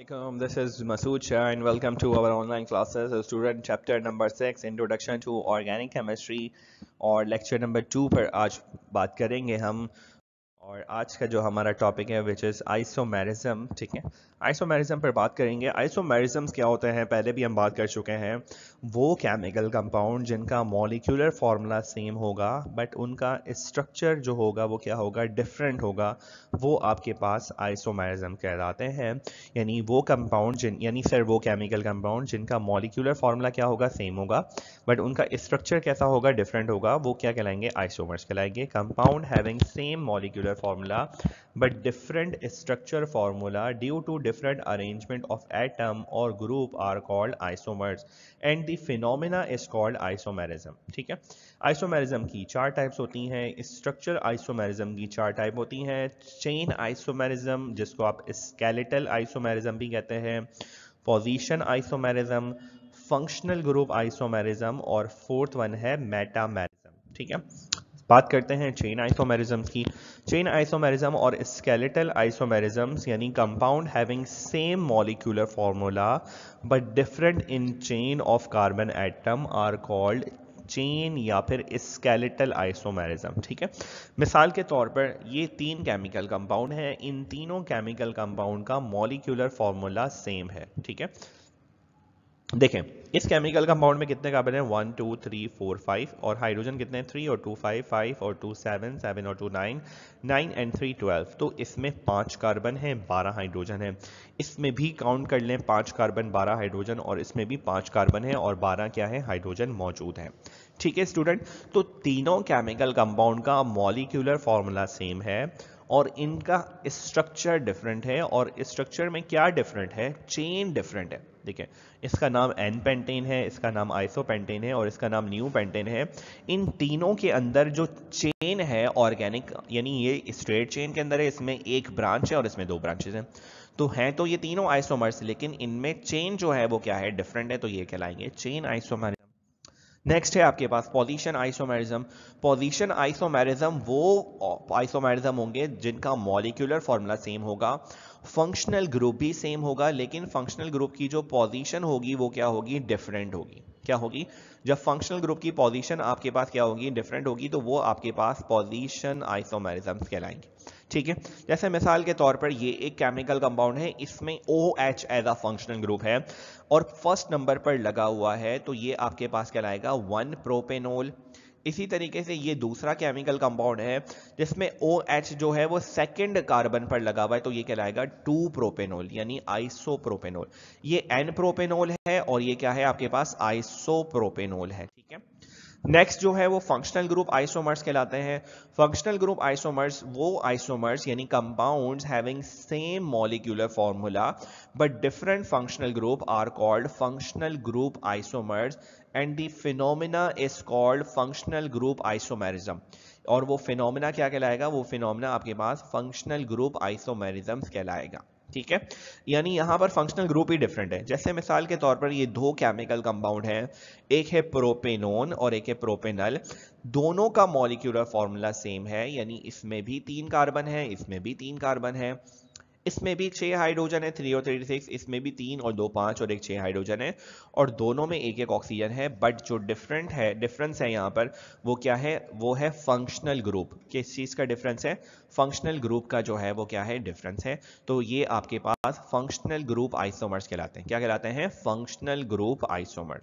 Assalamualaikum. This is Masood Shah and welcome to our online classes. A student chapter number six, Introduction to Organic Chemistry, or lecture number two. पर आज बात करेंगे हम और आज का जो हमारा टॉपिक है विच इज़ आइसोमेरिज्म ठीक है आइसोमेरिज्म पर बात करेंगे आइसोमेरिज्म क्या होते हैं पहले भी हम बात कर चुके हैं वो केमिकल कंपाउंड जिनका मॉलिक्यूलर फार्मूला सेम होगा बट उनका स्ट्रक्चर जो होगा वो क्या होगा डिफरेंट होगा वो आपके पास आइसोमेरिज्म कहलाते हैं यानी वो कंपाउंड जिन यानी सर वो केमिकल कंपाउंड जिनका मॉलिक्यूलर फार्मूला क्या होगा सेम होगा बट उनका स्ट्रक्चर कैसा होगा डिफरेंट होगा वो क्या कहलाएंगे आइसोमर्स कहलाएंगे compound having same molecular formula but different structure formula due to different arrangement of atom और group are called isomers and the phenomena is called isomerism ठीक है आइसोमेरिज्म की चार टाइप्स होती हैं स्ट्रक्चर आइसोमेरिज्म की चार टाइप होती हैं चेन आइसोमेरिज्म जिसको आप स्केलेटल आइसोमेरिज्म भी कहते हैं position isomerism functional group isomerism और फोर्थ वन है मेटामेरिज्म ठीक है बात करते हैं चेन आइसोमेरिज्म की चेन आइसोमेरिज्म और स्केलेटल आइसोमेरिज्म यानी compound having same molecular formula but different in chain of carbon atom are called chain या फिर स्केलेटल आइसोमेरिज्म ठीक है मिसाल के तौर पर ये तीन केमिकल कंपाउंड हैं इन तीनों केमिकल कंपाउंड का मॉलिक्यूलर फार्मूला सेम है ठीक है देखें इस केमिकल कंपाउंड में कितने कार्बन हैं one two three four five और हाइड्रोजन कितने हैं थ्री और टू फाइव फाइव और टू सेवन सेवन और two nine nine and three twelve तो इसमें पांच कार्बन है बारह हाइड्रोजन है इसमें भी काउंट कर लें पांच कार्बन बारह हाइड्रोजन और इसमें भी पांच कार्बन है और बारह क्या है हाइड्रोजन मौजूद है ठीक है स्टूडेंट तो तीनों केमिकल कंपाउंड का मॉलिक्यूलर फॉर्मूला सेम है और इनका स्ट्रक्चर डिफरेंट है और स्ट्रक्चर में क्या डिफरेंट है चेन डिफरेंट है ठीक है इसका नाम एन पेंटेन है इसका नाम आइसो पेंटेन है और इसका नाम न्यू पेंटेन है इन तीनों के अंदर जो चेन है ऑर्गेनिक यानी ये स्ट्रेट चेन के अंदर है इसमें एक ब्रांच है और इसमें दो ब्रांचेस हैं तो हैं तो ये तीनों आइसोमर्स लेकिन इनमें चेन जो है वो क्या है डिफरेंट है तो ये कहलाएंगे चेन आइसोमर नेक्स्ट है आपके पास पॉजिशन आइसोमेरिज्म पॉजिशन आइसोमेरिज्म वो आइसोमेरिज्म होंगे जिनका मॉलिक्यूलर फॉर्मूला सेम होगा फंक्शनल ग्रुप भी सेम होगा लेकिन फंक्शनल ग्रुप की जो पॉजिशन होगी वो क्या होगी डिफरेंट होगी क्या होगी जब फंक्शनल ग्रुप की पॉजिशन आपके पास क्या होगी डिफरेंट होगी तो वो आपके पास पॉजिशन आइसोमेरिज्म कहलाएंगे ठीक है जैसे मिसाल के तौर पर ये एक केमिकल कंपाउंड है इसमें O H as a functional group है और फर्स्ट नंबर पर लगा हुआ है तो ये आपके पास कहलाएगा वन प्रोपेनोल इसी तरीके से ये दूसरा केमिकल कंपाउंड है जिसमें ओ एच जो है वो सेकंड कार्बन पर लगा हुआ है तो ये कहलाएगा टू प्रोपेनोल यानी आइसो प्रोपेनोल ये एन प्रोपेनोल है और ये क्या है आपके पास आइसो प्रोपेनोल है ठीक है नेक्स्ट जो है वो फंक्शनल ग्रुप आइसोमर्स कहलाते हैं फंक्शनल ग्रुप आइसोमर्स वो आइसोमर्स यानी compounds having same molecular formula but different functional group are called functional group isomers and the phenomena is called functional group isomerism और वो फिनोमिना क्या कहलाएगा वो फिनोमिना आपके पास फंक्शनल ग्रुप आइसोमेरिज्म कहलाएगा ठीक है यानी यहाँ पर फंक्शनल ग्रुप ही डिफरेंट है जैसे मिसाल के तौर पर ये दो केमिकल कंपाउंड हैं एक है प्रोपेनोन और एक है प्रोपेनल दोनों का मॉलिक्यूलर फॉर्मूला सेम है यानी इसमें भी तीन कार्बन है इसमें भी तीन कार्बन है इसमें भी छह हाइड्रोजन है थ्री और थ्री सिक्स इसमें भी तीन और दो पांच और एक छह हाइड्रोजन है और दोनों में एक एक ऑक्सीजन है बट जो डिफरेंट है डिफरेंस है यहाँ पर वो क्या है वो है फंक्शनल ग्रुप किस चीज का डिफरेंस है फंक्शनल ग्रुप का जो है वो क्या है डिफरेंस है तो ये आपके पास फंक्शनल ग्रुप आइसोमर्स कहलाते हैं क्या कहलाते हैं फंक्शनल ग्रुप आइसोमर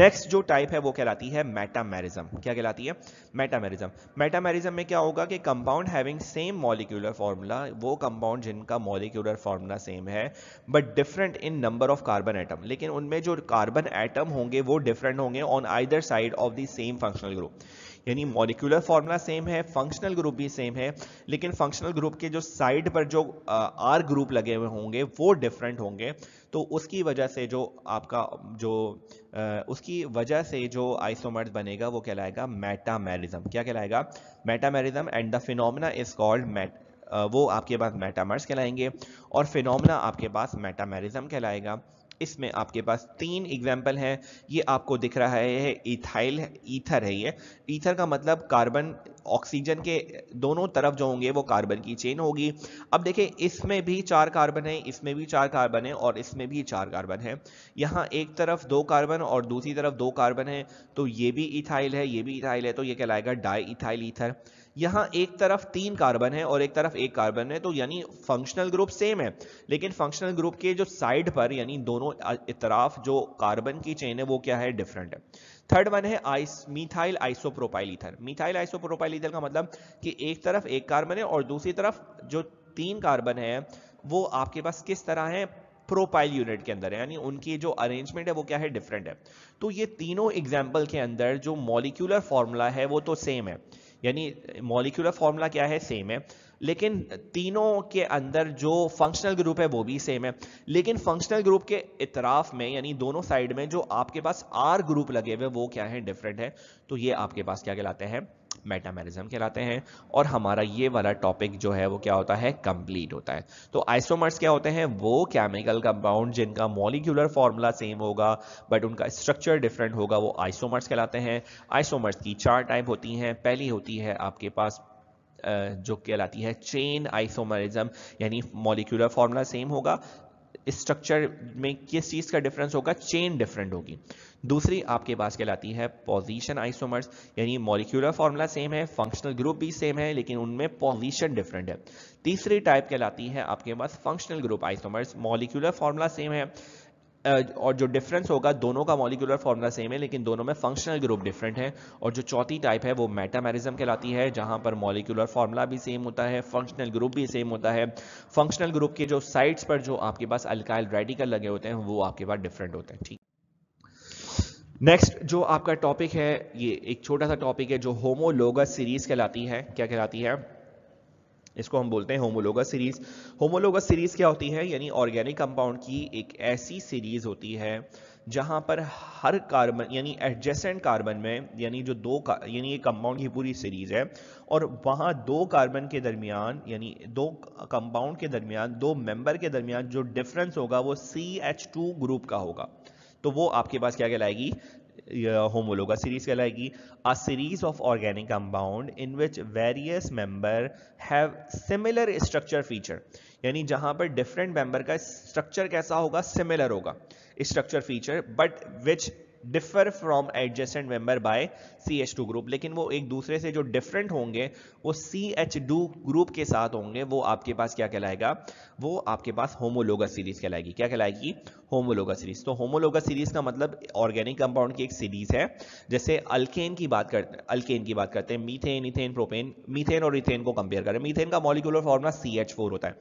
नेक्स्ट जो टाइप है वो कहलाती है मेटामेरिज्म क्या कहलाती है मेटामेरिज्म मेटामेरिज्म में क्या होगा कि compound having same molecular formula वो कंपाउंड जिनका मॉलिक्यूलर फार्मूला सेम है but different in number of carbon atom लेकिन उनमें जो कार्बन एटम होंगे वो डिफरेंट होंगे on either side of the same functional group यानी मॉलिकुलर फार्मूला सेम है फंक्शनल ग्रुप भी सेम है लेकिन फंक्शनल ग्रुप के जो साइड पर जो आर ग्रुप लगे हुए होंगे वो डिफरेंट होंगे तो उसकी वजह से जो आपका जो आ, उसकी वजह से जो आइसोमर्स बनेगा वो कहलाएगा मेटामेरिज्म क्या कहलाएगा metamerism and the phenomena is called मैट वो आपके पास मेटामर्स कहलाएंगे और फिनोमिना आपके पास मेटामेरिज्म कहलाएगा इसमें आपके पास तीन एग्जाम्पल हैं ये आपको दिख रहा है ये इथाइल ईथर है ये ईथर का मतलब कार्बन ऑक्सीजन के दोनों तरफ जो होंगे वो कार्बन की चेन होगी अब देखिए इसमें भी चार कार्बन है इसमें भी चार कार्बन है और इसमें भी चार कार्बन है यहाँ एक तरफ दो कार्बन और दूसरी तरफ दो कार्बन है तो ये भी इथाइल है ये भी इथाइल है तो ये कहलाएगा डाई इथाइल ईथर यहाँ एक तरफ तीन कार्बन है और एक तरफ एक कार्बन है तो यानी फंक्शनल ग्रुप सेम है लेकिन फंक्शनल ग्रुप के जो साइड पर यानी दोनों इतराफ जो कार्बन की चेन है वो क्या है डिफरेंट है थर्ड वन है ice methyl isopropyl ether methyl isopropyl ether का मतलब कि एक तरफ एक कार्बन है और दूसरी तरफ जो तीन कार्बन है वो आपके पास किस तरह है प्रोपाइल यूनिट के अंदर है यानी उनकी जो अरेंजमेंट है वो क्या है डिफरेंट है तो ये तीनों एग्जाम्पल के अंदर जो मॉलिक्यूलर फॉर्मूला है वो तो सेम है यानी मॉलिक्यूलर फॉर्मूला क्या है सेम है लेकिन तीनों के अंदर जो फंक्शनल ग्रुप है वो भी सेम है लेकिन फंक्शनल ग्रुप के इतराफ में यानी दोनों साइड में जो आपके पास आर ग्रुप लगे हुए वो क्या है डिफरेंट है तो ये आपके पास क्या कहलाते हैं मेटामेरिज्म कहलाते हैं और हमारा ये वाला टॉपिक जो है वो क्या होता है कंप्लीट होता है तो आइसोमर्स क्या होते हैं वो केमिकल कंपाउंड जिनका मॉलिक्यूलर फॉर्मूला सेम होगा बट उनका स्ट्रक्चर डिफरेंट होगा वो आइसोमर्स कहलाते हैं आइसोमर्स की चार टाइप होती हैं पहली होती है आपके पास जो कहलाती है चेन आइसोमरिज्म यानी मॉलिक्यूलर फार्मूला सेम होगा स्ट्रक्चर में किस चीज़ का डिफरेंस होगा चेन डिफरेंट होगी दूसरी आपके पास कहलाती है पोजीशन आइसोमर्स यानी मॉलिक्यूलर फार्मूला सेम है फंक्शनल ग्रुप भी सेम है लेकिन उनमें पोजीशन डिफरेंट है तीसरी टाइप कहलाती है आपके पास functional group isomers molecular formula same है और जो डिफरेंस होगा दोनों का मॉलिकुलर फॉर्मूला सेम है लेकिन दोनों में फंक्शनल ग्रुप डिफरेंट है और जो चौथी टाइप है वो मेटामेरिज्म कहलाती है जहां पर मॉलिकुलर फॉर्मूला भी सेम होता है फंक्शनल ग्रुप भी सेम होता है फंक्शनल ग्रुप के जो साइड्स पर जो आपके पास अल्काइल रेडिकल लगे होते हैं वो आपके पास डिफरेंट होते हैं ठीक नेक्स्ट जो आपका टॉपिक है ये एक छोटा सा टॉपिक है जो होमोलोगस सीरीज कहलाती है क्या कहलाती है इसको हम बोलते हैं होमोलोगस सीरीज होमोलोगस सीरीज क्या होती है यानी ऑर्गेनिक कंपाउंड की एक ऐसी सीरीज होती है जहां पर हर कार्बन यानी एडजेसेंट कार्बन में यानी जो दो यानी ये कंपाउंड की पूरी सीरीज है और वहां दो कार्बन के दरमियान यानी दो कंपाउंड के दरमियान दो मेंबर के दरमियान जो डिफरेंस होगा वो सी एच टू ग्रुप का होगा तो वो आपके पास क्या कहलाएगी होमोलोगा सीरीज कहलाएगी a series of organic compound in which various member have similar structure feature यानी जहां पर डिफरेंट मेंबर का स्ट्रक्चर कैसा होगा सिमिलर होगा structure feature but which differ from adjacent member by C H two group लेकिन वो एक दूसरे से जो डिफरेंट होंगे वो सी एच टू ग्रुप के साथ होंगे वो आपके पास क्या कहलाएगा वो आपके पास होमोलोगा सीरीज कहलाएगी क्या कहलाएगी होमोलोगा सीरीज तो होमोलोगा सीरीज का मतलब ऑर्गेनिक कंपाउंड की एक सीरीज है जैसे अल्केन की बात करते हैं अल्केन की बात करते हैं मीथेन इथेन प्रोपेन मीथेन और इथेन को कंपेयर करें मीथेन का molecular formula C H four होता है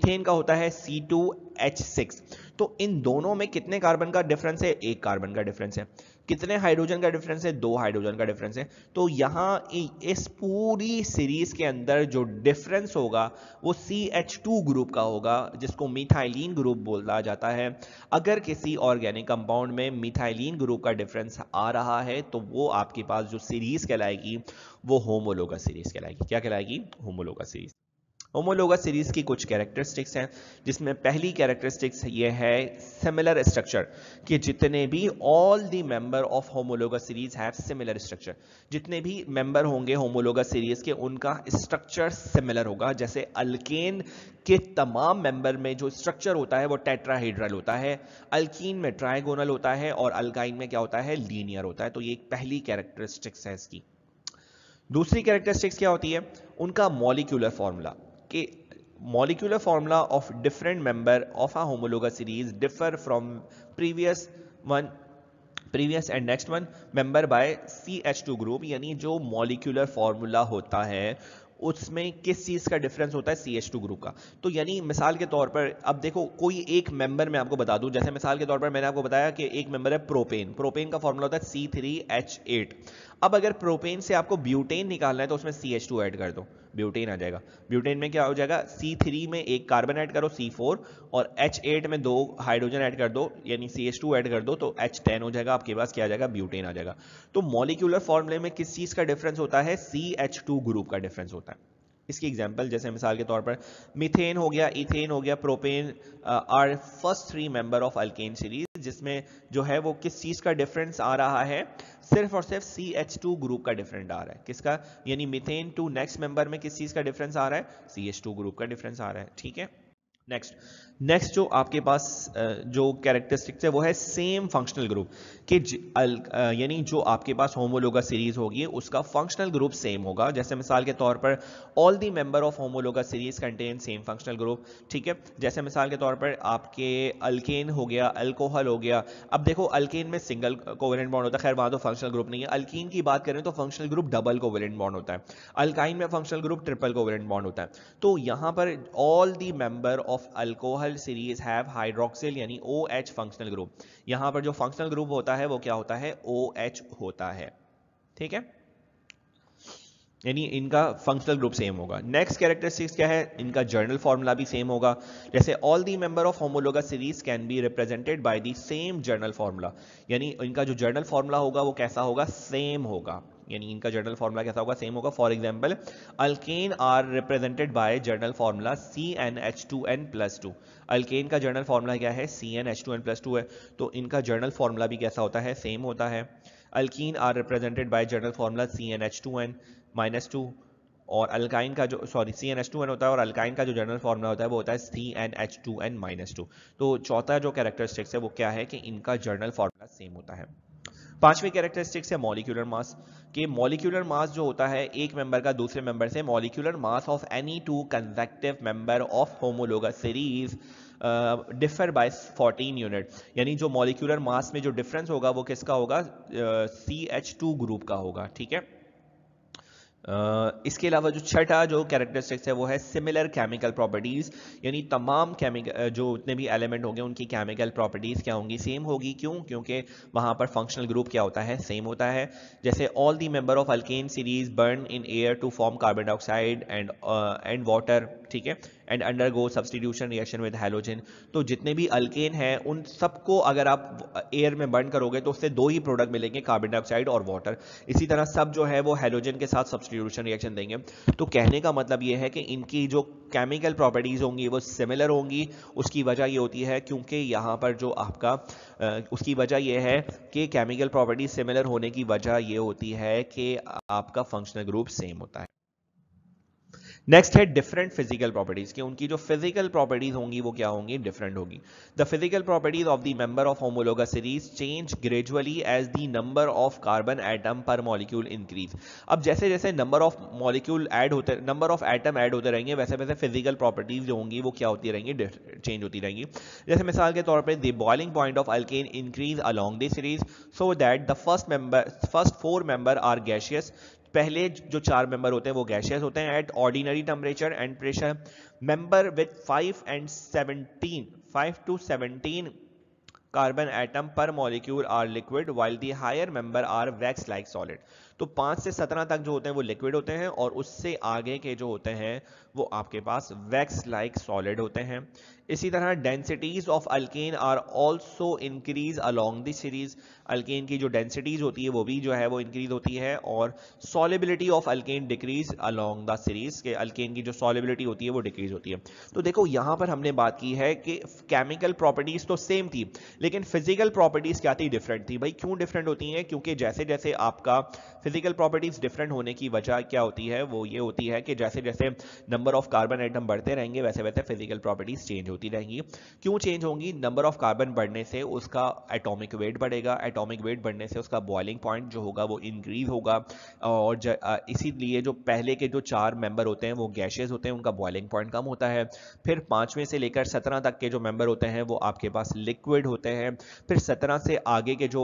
इथेन का होता है सी टू एच सिक्स तो इन दोनों में कितने कार्बन का डिफरेंस है एक कार्बन का डिफरेंस है कितने हाइड्रोजन का डिफरेंस है दो हाइड्रोजन का डिफरेंस है तो यहाँ इस पूरी सीरीज के अंदर जो डिफरेंस होगा वो सी एच टू ग्रुप का होगा जिसको मिथाइलिन ग्रुप बोला जाता है अगर किसी ऑर्गेनिक कंपाउंड में मिथाइलिन ग्रुप का डिफरेंस आ रहा है तो वो आपके पास जो सीरीज कहलाएगी वो होमोलोगा सीरीज कहलाएगी क्या कहलाएगी होमोलोगा सीरीज होमोलोगा सीरीज की कुछ कैरेक्टरिस्टिक्स हैं जिसमें पहली कैरेक्टरिस्टिक्स ये है सिमिलर स्ट्रक्चर कि जितने भी all the member of homologous series have similar structure जितने भी मेंबर होंगे होमोलोगा सीरीज के उनका स्ट्रक्चर सिमिलर होगा जैसे अल्केन के तमाम मेंबर में जो स्ट्रक्चर होता है वो टेट्राहीड्रल होता है अल्कीन में ट्राइगोनल होता है और अल्काइन में क्या होता है लीनियर होता है तो ये एक पहली कैरेक्टरिस्टिक्स है इसकी दूसरी कैरेक्टरिस्टिक्स क्या होती है उनका मॉलिक्यूलर फॉर्मूला कि molecular formula of different member of a homologous series differ from previous one previous and next one member by C H two group यानी जो मॉलिक्यूलर फॉर्मूला होता है उसमें किस चीज़ का डिफरेंस होता है सी एच टू ग्रुप का तो यानी मिसाल के तौर पर अब देखो कोई एक मेंबर मैं आपको बता दूं जैसे मिसाल के तौर पर मैंने आपको बताया कि एक मेंबर है प्रोपेन प्रोपेन का फॉर्मूला होता है सी थ्री एच एट अब अगर प्रोपेन से आपको ब्यूटेन निकालना है तो उसमें सी एच टू ऐड कर दो ब्यूटेन आ जाएगा ब्यूटेन में क्या हो जाएगा सी थ्री में एक कार्बन ऐड करो सी फोर और एच एट में दो हाइड्रोजन ऐड कर दो यानी सी एच टू ऐड कर दो तो एच टेन हो जाएगा आपके पास क्या आ जाएगा ब्यूटेन आ जाएगा तो मॉलिक्यूलर फॉर्मूले में किस चीज़ का डिफरेंस होता है सी एच टू ग्रुप का डिफरेंस होता है इसकी एग्जाम्पल जैसे मिसाल के तौर पर मिथेन हो गया इथेन हो गया propane are first three member of alkane series जिसमें जो है वो किस चीज़ का डिफरेंस आ रहा है सिर्फ और सिर्फ सी एच टू ग्रुप का डिफरेंस आ रहा है किसका यानी मिथेन टू नेक्स्ट मेंबर में किस चीज़ का डिफरेंस आ रहा है सी एच टू ग्रुप का डिफरेंस आ रहा है ठीक है नेक्स्ट नेक्स्ट जो आपके पास जो कैरेक्टरिस्टिक्स है वो है सेम फंक्शनल ग्रुप कि यानी जो आपके पास होमोलोगा सीरीज होगी उसका फंक्शनल ग्रुप सेम होगा जैसे मिसाल के तौर पर all the member of homologous series contain same functional group ठीक है जैसे मिसाल के तौर पर आपके अल्केन हो गया अल्कोहल हो गया अब देखो अल्केन में सिंगल कोवेलेंट बॉन्ड होता है खैर वहाँ तो फंक्शनल ग्रुप नहीं है अल्कीन की बात करें तो functional group double covalent bond होता है अल्काइन में functional group triple covalent bond होता है तो यहाँ पर all the member of of alcohol series have hydroxyl यानी ओ एच फंक्शनल ग्रुप यहां पर जो फंक्शनल ग्रुप होता है वो क्या होता है ओ एच होता है ठीक है यानी इनका फंक्शनल ग्रुप सेम होगा नेक्स्ट कैरेक्टरिस्टिक्स क्या है इनका जर्नल फॉर्मूला भी सेम होगा जैसे all the member of homologous series can be represented by the same general formula यानी इनका जो जर्नल फॉर्मूला होगा वो कैसा होगा सेम होगा यानी इनका जर्नल फार्मूला कैसा होगा सेम होगा for example alkane are represented by general formula C N H two N plus two alkane का जर्नल फार्मूला क्या है C N H two N plus two है तो इनका जर्नल फार्मूला भी कैसा होता है सेम होता है alkene are represented by general formula C N H two N minus two और अल्काइन का जो sorry C N H two N होता है और अल्काइन का जो जनरल फॉर्मूला होता है वो होता है C N H two N minus two तो चौथा जो कैरेक्टरिस्टिक्स है वो क्या है कि इनका जर्नल फॉर्मूला सेम होता है पांचवी कैरेक्टरिस्टिक्स है मॉलिक्यूलर मास के मॉलिक्यूलर मास जो होता है एक मेंबर का दूसरे मेंबर से molecular mass of any two consecutive member of homologous series differ by 14 unit यानी जो मॉलिक्यूलर मास में जो डिफरेंस होगा वो किसका होगा सी एच टू ग्रुप का होगा ठीक है इसके अलावा जो छठा जो कैरेक्टरिस्टिक्स है वो है सिमिलर केमिकल प्रॉपर्टीज़ यानी तमाम केमिकल जो जितने भी एलिमेंट होंगे उनकी केमिकल प्रॉपर्टीज़ क्या होंगी सेम होगी क्यों क्योंकि वहाँ पर फंक्शनल ग्रुप क्या होता है सेम होता है जैसे all the member of alkane series burn in air to form carbon dioxide and and water ठीक है and undergo substitution reaction with halogen तो जितने भी अल्केन हैं उन सबको अगर आप एयर में बर्न करोगे तो उससे दो ही प्रोडक्ट मिलेंगे कार्बन डाइऑक्साइड और वाटर इसी तरह सब जो है वो हैलोजन के साथ सब्सटीट्यूशन रिएक्शन देंगे तो कहने का मतलब ये है कि इनकी जो केमिकल प्रॉपर्टीज़ होंगी वो सिमिलर होंगी उसकी वजह ये होती है क्योंकि यहाँ पर जो आपका उसकी वजह यह है कि केमिकल प्रॉपर्टी सिमिलर होने की वजह यह होती है कि आपका फंक्शनल ग्रुप सेम होता है नेक्स्ट है डिफरेंट फिजिकल प्रॉपर्टीज की उनकी जो फिजिकल प्रॉपर्टीज होंगी वो क्या होंगी डिफरेंट होगी the physical properties of the member of homologous series change gradually as the number of carbon atom per molecule increase अब जैसे जैसे नंबर ऑफ मॉलिक्यूल एड होते नंबर ऑफ एटम एड होते रहेंगे वैसे वैसे फिजिकल प्रॉपर्टीज जो होंगी वो क्या होती रहेंगी चेंज होती रहेंगी जैसे मिसाल के तौर पर the boiling point of alkane increase along the series so that the first member first four member are gaseous पहले जो चार मेंबर होते हैं वो गैशियस होते हैं at ordinary temperature and pressure member with five and seventeen five to seventeen carbon atom per molecule are liquid while the higher member are wax like solid तो पांच से सत्रह तक जो होते हैं वो लिक्विड होते हैं और उससे आगे के जो होते हैं वो आपके पास वैक्स लाइक सॉलिड होते हैं इसी तरह densities of alkane are also increase along this series alkane की जो डेंसिटीज होती है वो भी जो है वो इंक्रीज होती है और solubility of alkane decrease along the series के अल्केन की जो सॉलिबिलिटी होती है वो डिक्रीज होती है तो देखो यहां पर हमने बात की है कि केमिकल प्रॉपर्टीज तो सेम थी लेकिन फिजिकल प्रॉपर्टीज क्या थी डिफरेंट थी भाई क्यों डिफरेंट होती हैं क्योंकि जैसे जैसे आपका फिजिकल प्रॉपर्टीज डिफरेंट होने की वजह क्या होती है वो ये होती है कि जैसे जैसे नंबर ऑफ कार्बन आइटम बढ़ते रहेंगे वैसे वैसे फिजिकल प्रॉपर्टीज चेंज होती रहेंगी क्यों चेंज होंगी नंबर ऑफ कार्बन बढ़ने से उसका एटॉमिक वेट बढ़ेगा एटोमिक वेट बढ़ने से उसका बॉइलिंग पॉइंट जो होगा वो इंक्रीज होगा और इसीलिए जो पहले के जो चार मेंबर होते हैं वो गैशेज होते हैं उनका बॉइलिंग पॉइंट कम होता है फिर पांचवें से लेकर सत्रह तक के जो मेंबर होते हैं वो आपके पास लिक्विड होते हैं होते हैं फिर सत्रह से आगे के जो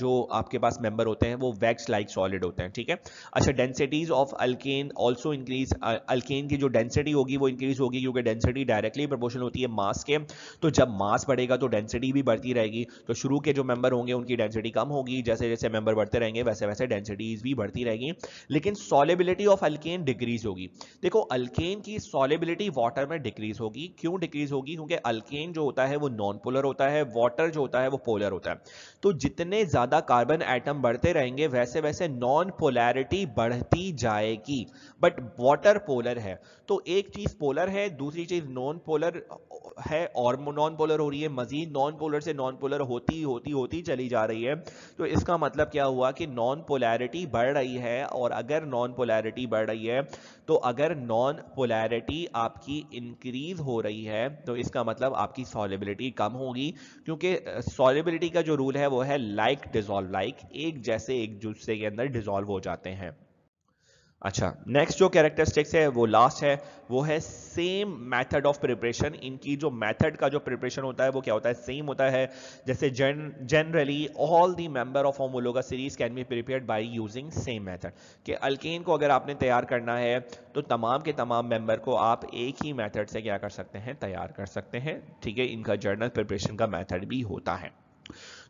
जो आपके पास मेंबर होते हैं वो वैक्स लाइक सॉलिड होते हैं ठीक है अच्छा densities of alkane also increase alkane की जो डेंसिटी होगी वो इंक्रीज होगी क्योंकि डेंसिटी डायरेक्टली प्रपोर्शन होती है मास के तो जब मास बढ़ेगा तो डेंसिटी भी बढ़ती रहेगी तो शुरू के जो मेंबर होंगे उनकी डेंसिटी कम होगी जैसे जैसे मेंबर बढ़ते रहेंगे वैसे वैसे डेंसिटीज भी बढ़ती रहेगी लेकिन सॉलेबिलिटी ऑफ अल्केन डिक्रीज होगी देखो अल्केन की सॉलेबिलिटी वाटर में डिक्रीज होगी क्यों डिक्रीज होगी क्योंकि अल्केन जो होता है वो नॉन पोलर होता है वो वाटर जो होता है वो पोलर होता है तो जितने ज़्यादा कार्बन एटम बढ़ते रहेंगे वैसे वैसे नॉन पोलैरिटी बढ़ती जाएगी बट वाटर पोलर है तो एक चीज़ पोलर है दूसरी चीज़ नॉन पोलर है और नॉन पोलर हो रही है मजीद नॉन पोलर से नॉन पोलर होती होती होती चली जा रही है तो इसका मतलब क्या हुआ कि नॉन पोलैरिटी बढ़ रही है और अगर नॉन पोलैरिटी बढ़ रही है तो अगर नॉन पोलैरिटी आपकी इंक्रीज हो रही है तो इसका मतलब आपकी सॉलिबिलिटी कम होगी क्योंकि सॉलिबिलिटी का जो रूल है वो है लाइक डिजोल्व लाइक एक जैसे एक दूसरे के अंदर डिजोल्व हो जाते हैं अच्छा नेक्स्ट जो कैरेक्टरिस्टिक्स है वो लास्ट है वो है सेम मेथड ऑफ प्रिपरेशन इनकी जो मेथड का जो प्रिपरेशन होता है वो क्या होता है सेम होता है जैसे generally all the member of homologous series can be prepared by using same method कि अल्केन को अगर आपने तैयार करना है तो तमाम के तमाम मेंबर को आप एक ही मैथड से क्या कर सकते हैं तैयार कर सकते हैं ठीक है इनका जर्नल प्रिपरेशन का मैथड भी होता है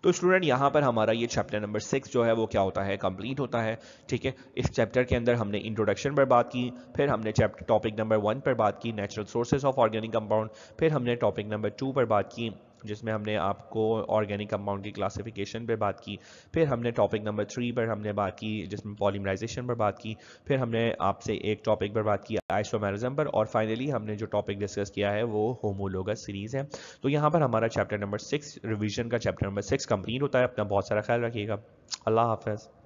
तो स्टूडेंट यहाँ पर हमारा ये चैप्टर नंबर सिक्स जो है वो क्या होता है कंप्लीट होता है ठीक है इस चैप्टर के अंदर हमने इंट्रोडक्शन पर बात की फिर हमने चैप्टर टॉपिक नंबर वन पर बात की natural sources of organic compound फिर हमने टॉपिक नंबर टू पर बात की जिसमें हमने आपको ऑर्गेनिक कंपाउंड की क्लासिफिकेशन पर बात की फिर हमने टॉपिक नंबर थ्री पर हमने बात की जिसमें पॉलीमराइजेशन पर बात की फिर हमने आपसे एक टॉपिक पर बात की आइसोमेरिज्म पर और फाइनली हमने जो टॉपिक डिस्कस किया है वो होमोलोगस सीरीज़ है तो यहाँ पर हमारा चैप्टर नंबर सिक्स रिविजन का चैप्टर नंबर सिक्स कंप्लीट होता है अपना बहुत सारा ख्याल रखिएगा अल्लाह हाफ